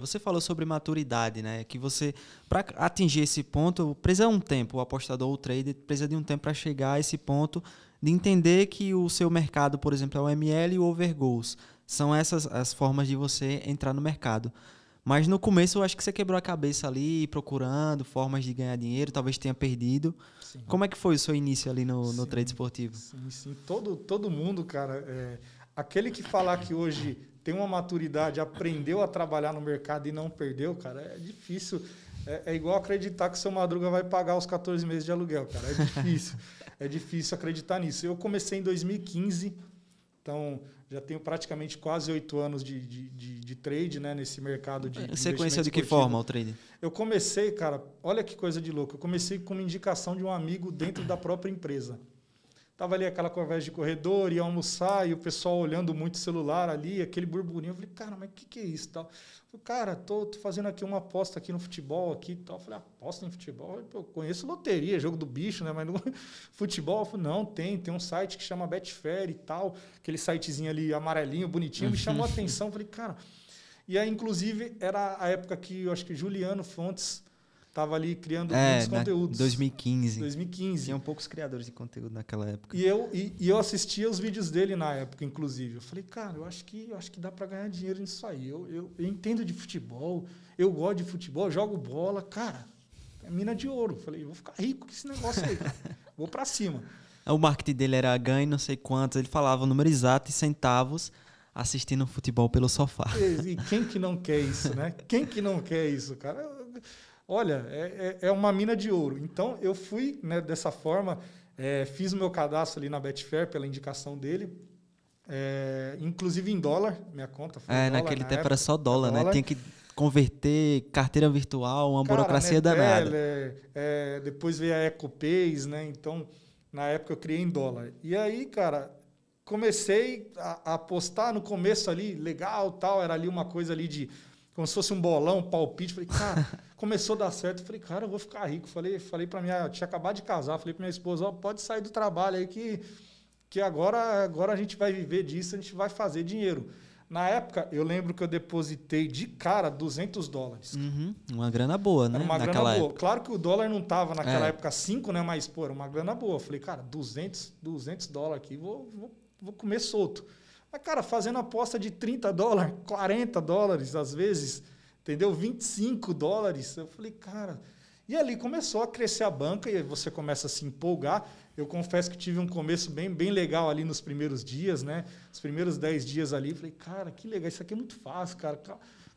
Você falou sobre maturidade, né? Que você, para atingir esse ponto, precisa um tempo, o apostador ou o trader precisa de um tempo para chegar a esse ponto de entender que o seu mercado, por exemplo, é o ML e o overgoals. São essas as formas de você entrar no mercado. Mas no começo eu acho que você quebrou a cabeça ali, procurando formas de ganhar dinheiro, talvez tenha perdido. Sim. Como é que foi o seu início ali no, sim, no trade esportivo? Sim, sim. Todo, todo mundo, cara, é, aquele que falar que hoje tem uma maturidade, aprendeu a trabalhar no mercado e não perdeu, cara, é difícil. É, é igual acreditar que seu Madruga vai pagar os 14 meses de aluguel, cara. É difícil. é difícil acreditar nisso. Eu comecei em 2015, então já tenho praticamente quase oito anos de, de, de, de, trade né, nesse mercado de. Sequência de que forma o trade? Eu comecei, cara, olha que coisa de louco. Eu comecei com uma indicação de um amigo dentro da própria empresa. Tava ali aquela conversa de corredor, ia almoçar e o pessoal olhando muito o celular ali, aquele burburinho. Eu falei, cara, mas o que, que é isso? Tal. Falei, cara, tô, tô, fazendo aqui uma aposta aqui no futebol aqui tal. Eu falei, aposta em futebol? Eu conheço loteria, jogo do bicho, né? Mas no futebol, eu falei, não, tem, tem um site que chama Betfair e tal, aquele sitezinho ali amarelinho, bonitinho, me chamou a uhum. atenção. Eu falei, cara. E aí, inclusive, era a época que eu acho que Juliano Fontes estava ali criando é, muitos conteúdos. 2015. 2015. Tinham poucos criadores de conteúdo naquela época. E eu, e, e, eu assistia os vídeos dele na época, inclusive. Eu falei, cara, eu acho que, eu acho que dá para ganhar dinheiro nisso aí. Eu, eu, eu, entendo de futebol, eu gosto de futebol, jogo bola. Cara, é mina de ouro. Eu falei, vou ficar rico com esse negócio aí. vou para cima. O marketing dele era ganho não sei quantos. Ele falava o número exato e centavos assistindo futebol pelo sofá. E, e quem que não quer isso, né? Quem que não quer isso, cara? olha, é, é, é uma mina de ouro. Então eu fui né, dessa forma, é, fiz o meu cadastro ali na Betfair pela indicação dele. É, inclusive em dólar, minha conta foi. É, dólar, naquele na tempo época, era só dólar, né? Tem Tinha que converter carteira virtual, uma Cara, burocracia né, danada. É, é, depois veio a EcoPays, né? Então, na época eu criei em dólar. E aí, cara, comecei a, a apostar no começo ali, legal, tal, era ali uma coisa ali de como se fosse um bolão, um palpite. Falei, cara, começou a dar certo. Falei, cara, eu vou ficar rico. Falei, falei para minha, eu tinha acabado de casar, falei para minha esposa, ó, pode sair do trabalho aí que, que agora, agora a gente vai viver disso, a gente vai fazer dinheiro. Na época, eu lembro que eu depositei de cara 200 dólares. Uhum, uma grana boa, né? Era uma naquela grana boa. Época. Claro que o dólar não tava naquela é. época 5, né? Mas, pô, era uma grana boa. Falei, cara, 200, 200 dólares aqui, vou, vou, vou comer solto. Mas, cara, fazendo aposta de 30 dólares, 40 dólares às vezes, entendeu? 25 dólares. Eu falei, cara. E ali começou a crescer a banca e você começa a se empolgar. Eu confesso que tive um começo bem, bem legal ali nos primeiros dias, né? Os primeiros 10 dias ali, falei, cara, que legal, isso aqui é muito fácil, cara.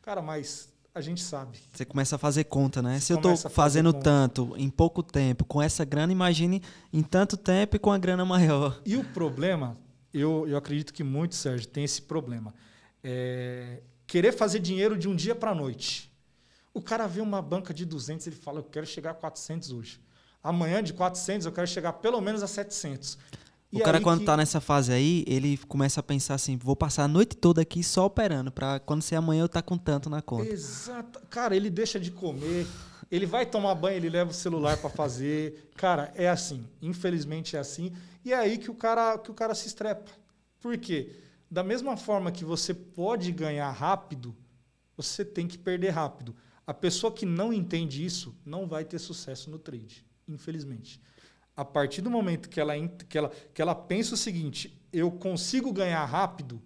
Cara, mas a gente sabe. Você começa a fazer conta, né? Você Se eu estou fazendo conta. tanto em pouco tempo, com essa grana, imagine em tanto tempo e com a grana maior. E o problema eu, eu acredito que muito, Sérgio, tem esse problema. É, querer fazer dinheiro de um dia para a noite. O cara vê uma banca de 200, ele fala, eu quero chegar a 400 hoje. Amanhã de 400, eu quero chegar pelo menos a 700. E o cara, quando que... tá nessa fase aí, ele começa a pensar assim: vou passar a noite toda aqui só operando, para quando ser amanhã eu tá com tanto na conta. Exato. Cara, ele deixa de comer, ele vai tomar banho, ele leva o celular para fazer. Cara, é assim. Infelizmente é assim. E é aí que o cara, que o cara se estrepa. Por quê? Da mesma forma que você pode ganhar rápido, você tem que perder rápido. A pessoa que não entende isso não vai ter sucesso no trade, infelizmente. A partir do momento que ela, que ela, que ela pensa o seguinte, eu consigo ganhar rápido,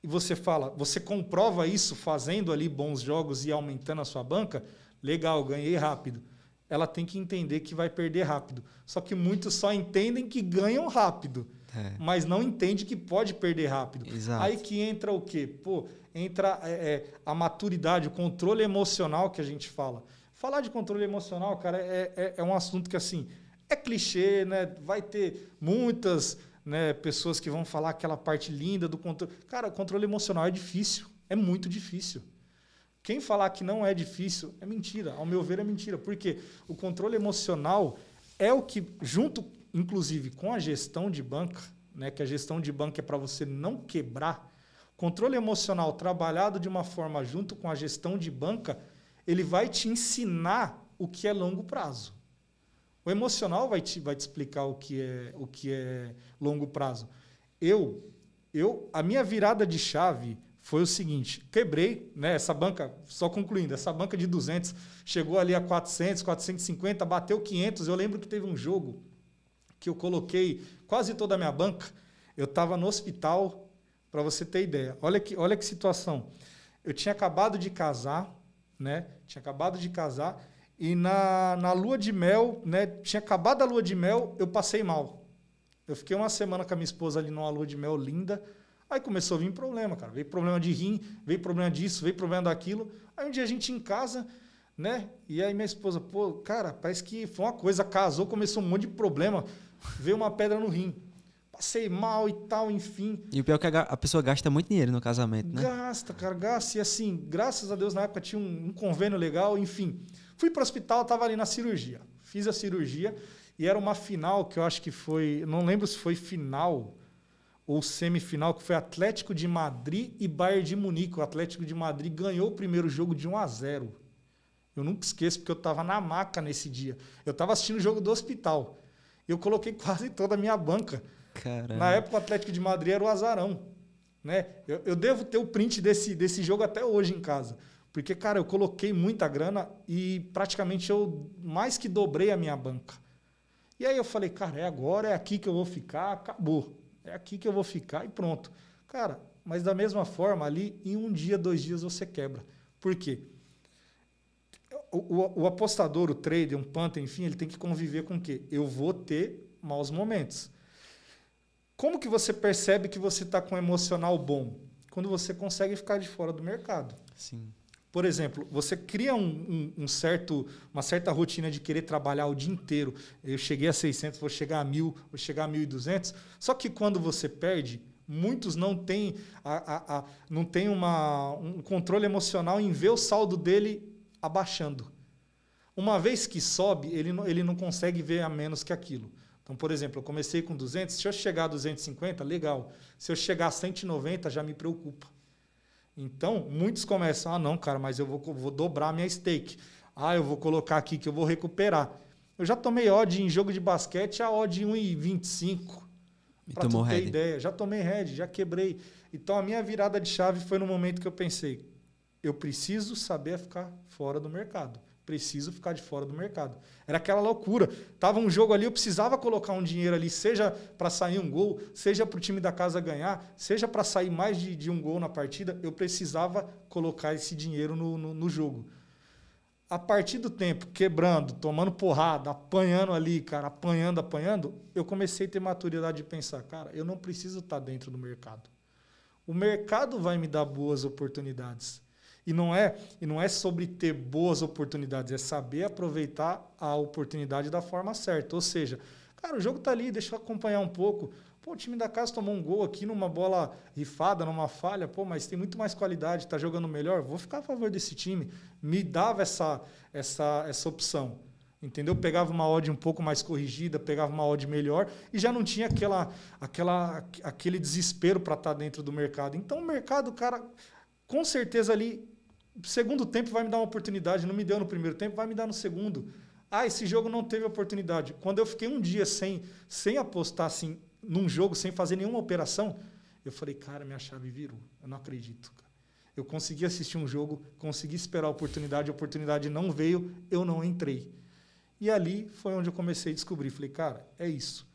e você fala, você comprova isso fazendo ali bons jogos e aumentando a sua banca, legal, ganhei rápido. Ela tem que entender que vai perder rápido. Só que muitos só entendem que ganham rápido, é. mas não entende que pode perder rápido. Exato. Aí que entra o quê? Pô, entra é, é a maturidade, o controle emocional que a gente fala. Falar de controle emocional, cara, é, é, é um assunto que assim é clichê, né? Vai ter muitas né, pessoas que vão falar aquela parte linda do controle. Cara, controle emocional é difícil, é muito difícil. Quem falar que não é difícil é mentira. Ao meu ver, é mentira. Porque o controle emocional é o que, junto, inclusive, com a gestão de banca, né, que a gestão de banca é para você não quebrar, controle emocional trabalhado de uma forma junto com a gestão de banca, ele vai te ensinar o que é longo prazo. O emocional vai te, vai te explicar o que, é, o que é longo prazo. Eu, eu, a minha virada de chave foi o seguinte, quebrei, né, essa banca, só concluindo, essa banca de 200 chegou ali a 400, 450, bateu 500. Eu lembro que teve um jogo que eu coloquei quase toda a minha banca. Eu estava no hospital, para você ter ideia. Olha que, olha que situação. Eu tinha acabado de casar, né? Tinha acabado de casar e na, na lua de mel, né? Tinha acabado a lua de mel, eu passei mal. Eu fiquei uma semana com a minha esposa ali numa lua de mel linda Aí começou a vir problema, cara. Veio problema de rim, veio problema disso, veio problema daquilo. Aí um dia a gente em casa, né? E aí minha esposa, pô, cara, parece que foi uma coisa, casou, começou um monte de problema, veio uma pedra no rim. Passei mal e tal, enfim. E o pior é que a, pessoa gasta muito dinheiro no casamento, né? Gasta, cara, gasta. E assim, graças a Deus, na época tinha um, um convênio legal, enfim. Fui para o hospital, tava ali na cirurgia. Fiz a cirurgia e era uma final que eu acho que foi, não lembro se foi final ou semifinal, que foi Atlético de Madrid e Bayern de Munique. O Atlético de Madrid ganhou o primeiro jogo de 1 a 0. Eu nunca esqueço, porque eu estava na maca nesse dia. Eu estava assistindo o jogo do hospital. Eu coloquei quase toda a minha banca. Caramba. Na época, o Atlético de Madrid era o azarão. Né? Eu, eu devo ter o print desse, desse jogo até hoje em casa. Porque, cara, eu coloquei muita grana e praticamente eu mais que dobrei a minha banca. E aí eu falei, cara, é agora, é aqui que eu vou ficar, acabou é aqui que eu vou ficar e pronto. Cara, mas da mesma forma, ali em um dia, dois dias você quebra. Por quê? O, o, o apostador, o trader, um panther, enfim, ele tem que conviver com o quê? Eu vou ter maus momentos. Como que você percebe que você está com um emocional bom? Quando você consegue ficar de fora do mercado. Sim. Por exemplo, você cria um, um, um, certo, uma certa rotina de querer trabalhar o dia inteiro. Eu cheguei a 600, vou chegar a 1.000, vou chegar a 1.200. Só que quando você perde, muitos não têm, a, a, a, não têm uma, um controle emocional em ver o saldo dele abaixando. Uma vez que sobe, ele não, ele não consegue ver a menos que aquilo. Então, por exemplo, eu comecei com 200, se eu chegar a 250, legal. Se eu chegar a 190, já me preocupa. Então, muitos começam, ah, não, cara, mas eu vou, vou dobrar minha stake. Ah, eu vou colocar aqui que eu vou recuperar. Eu já tomei odd em jogo de basquete a odd 1,25. E pra tomou tu ter head. ideia. Já tomei head, já quebrei. Então, a minha virada de chave foi no momento que eu pensei, eu preciso saber ficar fora do mercado preciso ficar de fora do mercado. Era aquela loucura. Tava um jogo ali, eu precisava colocar um dinheiro ali, seja para sair um gol, seja para o time da casa ganhar, seja para sair mais de, de, um gol na partida, eu precisava colocar esse dinheiro no, no, no, jogo. A partir do tempo, quebrando, tomando porrada, apanhando ali, cara, apanhando, apanhando, eu comecei a ter maturidade de pensar, cara, eu não preciso estar tá dentro do mercado. O mercado vai me dar boas oportunidades e não é, e não é sobre ter boas oportunidades, é saber aproveitar a oportunidade da forma certa. Ou seja, cara, o jogo tá ali, deixa eu acompanhar um pouco. Pô, o time da casa tomou um gol aqui numa bola rifada, numa falha, pô, mas tem muito mais qualidade, tá jogando melhor, vou ficar a favor desse time. Me dava essa essa essa opção. Entendeu? Pegava uma odd um pouco mais corrigida, pegava uma odd melhor e já não tinha aquela, aquela aquele desespero para estar tá dentro do mercado. Então o mercado, cara, com certeza ali Segundo tempo vai me dar uma oportunidade, não me deu no primeiro tempo, vai me dar no segundo. Ah, esse jogo não teve oportunidade. Quando eu fiquei um dia sem, sem apostar assim num jogo, sem fazer nenhuma operação, eu falei, cara, minha chave virou. Eu não acredito, cara. Eu consegui assistir um jogo, consegui esperar a oportunidade, a oportunidade não veio, eu não entrei. E ali foi onde eu comecei a descobrir. Falei, cara, é isso.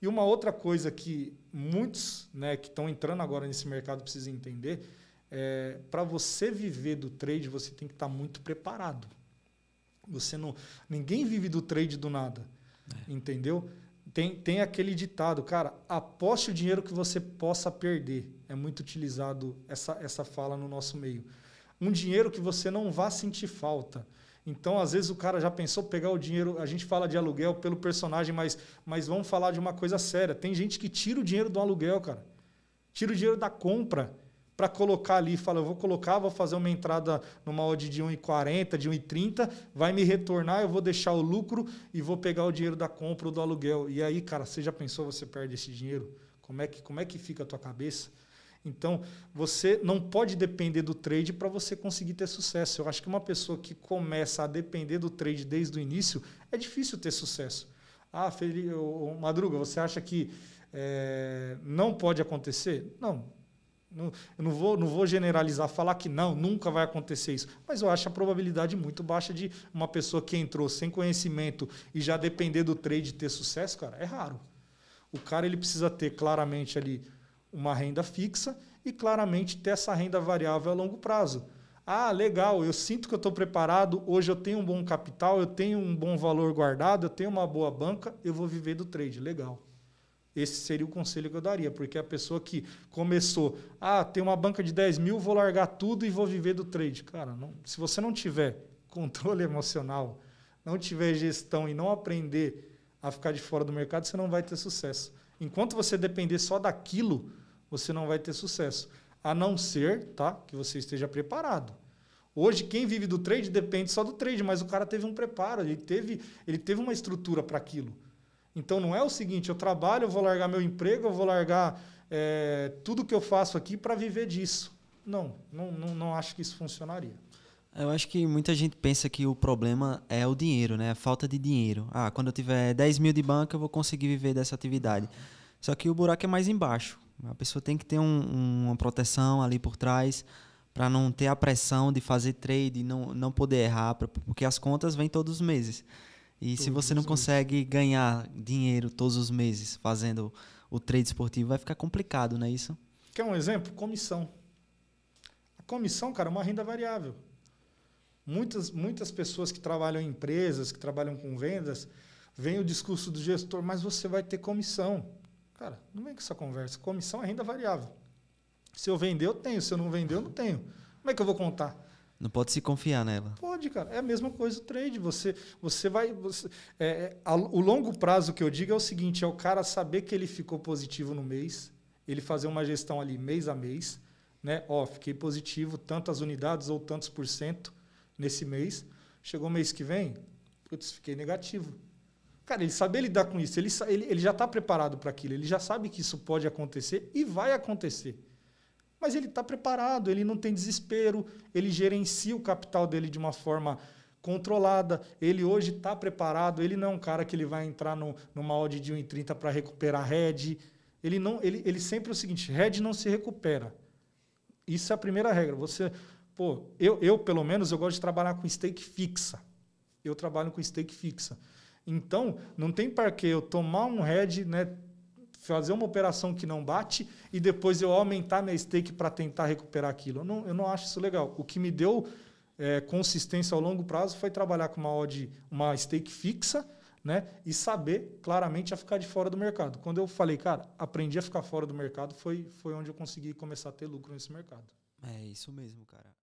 E uma outra coisa que muitos né, que estão entrando agora nesse mercado precisam entender é, para você viver do trade, você tem que estar tá muito preparado. Você não, ninguém vive do trade do nada, é. entendeu? Tem, tem aquele ditado, cara, aposte o dinheiro que você possa perder. É muito utilizado essa, essa fala no nosso meio. Um dinheiro que você não vá sentir falta. Então, às vezes o cara já pensou pegar o dinheiro, a gente fala de aluguel pelo personagem, mas, mas vamos falar de uma coisa séria. Tem gente que tira o dinheiro do aluguel, cara. Tira o dinheiro da compra para colocar ali, fala, eu vou colocar, vou fazer uma entrada numa odd de 1,40, de 1,30, vai me retornar, eu vou deixar o lucro e vou pegar o dinheiro da compra ou do aluguel. E aí, cara, você já pensou você perde esse dinheiro? Como é que, como é que fica a tua cabeça? Então, você não pode depender do trade para você conseguir ter sucesso. Eu acho que uma pessoa que começa a depender do trade desde o início, é difícil ter sucesso. Ah, Felipe, Madruga, você acha que é, não pode acontecer? Não, não, eu não vou, não vou generalizar, falar que não, nunca vai acontecer isso. Mas eu acho a probabilidade muito baixa de uma pessoa que entrou sem conhecimento e já depender do trade ter sucesso, cara, é raro. O cara ele precisa ter claramente ali uma renda fixa e claramente ter essa renda variável a longo prazo. Ah, legal, eu sinto que eu estou preparado, hoje eu tenho um bom capital, eu tenho um bom valor guardado, eu tenho uma boa banca, eu vou viver do trade. Legal. Esse seria o conselho que eu daria, porque a pessoa que começou, ah, tem uma banca de 10 mil, vou largar tudo e vou viver do trade. Cara, não, se você não tiver controle emocional, não tiver gestão e não aprender a ficar de fora do mercado, você não vai ter sucesso. Enquanto você depender só daquilo, você não vai ter sucesso. A não ser tá, que você esteja preparado. Hoje, quem vive do trade depende só do trade, mas o cara teve um preparo, ele teve, ele teve uma estrutura para aquilo. Então não é o seguinte, eu trabalho, eu vou largar meu emprego, eu vou largar é, tudo que eu faço aqui para viver disso. Não, não, não, não acho que isso funcionaria. Eu acho que muita gente pensa que o problema é o dinheiro, né? A falta de dinheiro. Ah, quando eu tiver 10 mil de banco, eu vou conseguir viver dessa atividade. Só que o buraco é mais embaixo. A pessoa tem que ter um, uma proteção ali por trás para não ter a pressão de fazer trade, não, não poder errar, porque as contas vêm todos os meses. E todos se você não consegue meses. ganhar dinheiro todos os meses fazendo o trade esportivo, vai ficar complicado, não é isso? Quer um exemplo? Comissão. A comissão, cara, é uma renda variável. Muitas, muitas pessoas que trabalham em empresas, que trabalham com vendas, vem o discurso do gestor, mas você vai ter comissão. Cara, não vem com essa conversa. Comissão é renda variável. Se eu vender, eu tenho. Se eu não vender, eu não tenho. Como é que eu vou contar? Não pode se confiar nela. Pode, cara. É a mesma coisa o trade. Você, você vai. Você, é, é, a, o longo prazo que eu digo é o seguinte: é o cara saber que ele ficou positivo no mês, ele fazer uma gestão ali mês a mês, né? Ó, fiquei positivo tantas unidades ou tantos por cento nesse mês. Chegou o mês que vem, putz, fiquei negativo. Cara, ele saber lidar com isso, ele, ele, ele já está preparado para aquilo, ele já sabe que isso pode acontecer e vai acontecer mas ele está preparado, ele não tem desespero, ele gerencia o capital dele de uma forma controlada, ele hoje está preparado, ele não é um cara que ele vai entrar no, numa odd de 1,30 para recuperar head, ele não, ele, ele sempre é o seguinte, head não se recupera. Isso é a primeira regra. Você, pô, eu, eu pelo menos eu gosto de trabalhar com stake fixa. Eu trabalho com stake fixa. Então, não tem para que eu tomar um head, né, fazer uma operação que não bate e depois eu aumentar minha stake para tentar recuperar aquilo. Eu não, eu não acho isso legal. O que me deu é, consistência ao longo prazo foi trabalhar com uma odd, uma stake fixa, né? E saber claramente a ficar de fora do mercado. Quando eu falei, cara, aprendi a ficar fora do mercado, foi, foi onde eu consegui começar a ter lucro nesse mercado. É isso mesmo, cara.